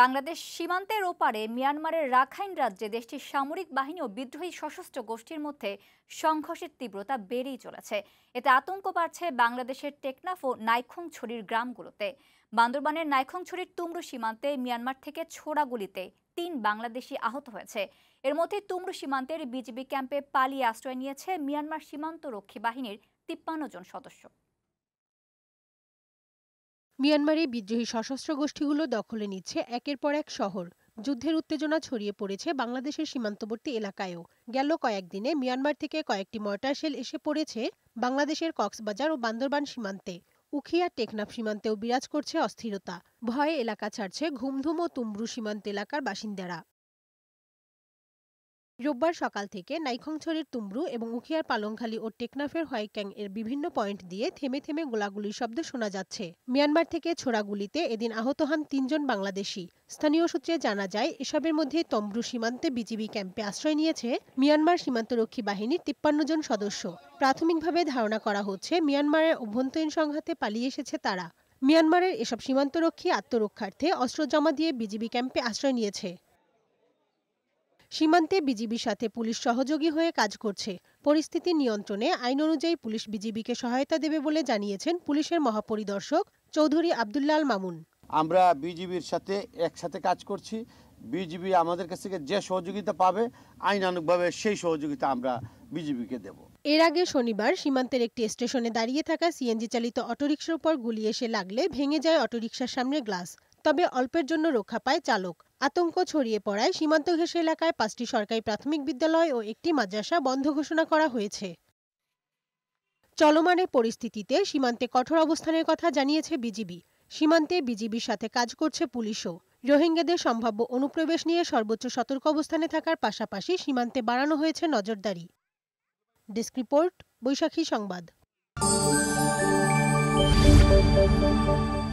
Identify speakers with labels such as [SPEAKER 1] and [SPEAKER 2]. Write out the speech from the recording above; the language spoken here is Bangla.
[SPEAKER 1] বাংলাদেশ সীমান্তের ওপারে মিয়ানমারের রাখাইন রাজ্যে দেশটির সামরিক বাহিনী ও বিদ্রোহী সশস্ত্র গোষ্ঠীর মধ্যে সংঘর্ষের তীব্রতা বেড়েই চলেছে এতে আতঙ্ক বাড়ছে বাংলাদেশের টেকনাফ ও নাইখংছড়ির গ্রামগুলোতে বান্দরবানের নাইখংছড়ির তুমরু সীমান্তে মিয়ানমার থেকে গুলিতে তিন বাংলাদেশি আহত হয়েছে এর মধ্যে তুমরু সীমান্তের বিজিবি ক্যাম্পে পালিয়ে আশ্রয় নিয়েছে মিয়ানমার সীমান্ত রক্ষী বাহিনীর তিপ্পান্ন জন সদস্য
[SPEAKER 2] মিয়ানমারে বিদ্রোহী সশস্ত্র গোষ্ঠীগুলো দখলে নিচ্ছে একের পর এক শহর যুদ্ধের উত্তেজনা ছড়িয়ে পড়েছে বাংলাদেশের সীমান্তবর্তী এলাকায়ও গেল কয়েকদিনে মিয়ানমার থেকে কয়েকটি মর্টার শেল এসে পড়েছে বাংলাদেশের কক্সবাজার ও বান্দরবান সীমান্তে উখিয়া টেকনাফ সীমান্তেও বিরাজ করছে অস্থিরতা ভয়ে এলাকা ছাড়ছে ঘুমধুম ও তুমরু সীমান্ত এলাকার বাসিন্দারা রোববার সকাল থেকে নাইখংছড়ির তুমরু এবং উখিয়ার পালংখালী ও টেকনাফের হয়ক্যাং এর বিভিন্ন পয়েন্ট দিয়ে থেমে থেমে গোলাগুলির শব্দ শোনা যাচ্ছে মিয়ানমার থেকে ছোড়া গুলিতে এদিন আহত হন তিনজন বাংলাদেশি স্থানীয় সূত্রে জানা যায় এসবের মধ্যে তমরু সীমান্তে বিজিবি ক্যাম্পে আশ্রয় নিয়েছে মিয়ানমার সীমান্তরক্ষী বাহিনীর তিপ্পান্ন জন সদস্য প্রাথমিকভাবে ধারণা করা হচ্ছে মিয়ানমারের অভ্যন্তরীণ সংঘাতে পালিয়ে এসেছে তারা মিয়ানমারের এসব সীমান্তরক্ষী আত্মরক্ষার্থে অস্ত্র জমা দিয়ে বিজিবি ক্যাম্পে আশ্রয় নিয়েছে সীমান্তে বিজিবির সাথে পুলিশ সহযোগী হয়ে কাজ করছে পরিস্থিতি নিয়ন্ত্রণে আইন অনুযায়ী পুলিশ বিজিবিকে সহায়তা দেবে বলে জানিয়েছেন পুলিশের মহাপরিদর্শক চৌধুরী আবদুল্লাল মামুন
[SPEAKER 3] আমরা বিজিবির সাথে একসাথে কাজ করছি বিজিবি আমাদের কাছ থেকে যে সহযোগিতা পাবে আইনানুগভাবে সেই সহযোগিতা আমরা বিজিবিকে দেব
[SPEAKER 2] এর আগে শনিবার সীমান্তের একটি স্টেশনে দাঁড়িয়ে থাকা সিএনজি চালিত অটোরিকশার উপর গুলি এসে লাগলে ভেঙে যায় অটোরিকশার সামনে গ্লাস তবে অল্পের জন্য রক্ষা পায় চালক আতঙ্ক ছড়িয়ে পড়ায় সীমান্ত ঘেঁষে এলাকায় পাঁচটি সরকারি প্রাথমিক বিদ্যালয় ও একটি মাদ্রাসা বন্ধ ঘোষণা করা হয়েছে চলমানের পরিস্থিতিতে সীমান্তে কঠোর অবস্থানের কথা জানিয়েছে বিজিবি সীমান্তে বিজিবির সাথে কাজ করছে পুলিশও রোহিঙ্গাদের সম্ভাব্য অনুপ্রবেশ নিয়ে সর্বোচ্চ সতর্ক অবস্থানে থাকার পাশাপাশি সীমান্তে বাড়ানো হয়েছে নজরদারি ডেস্ক রিপোর্ট বৈশাখী সংবাদ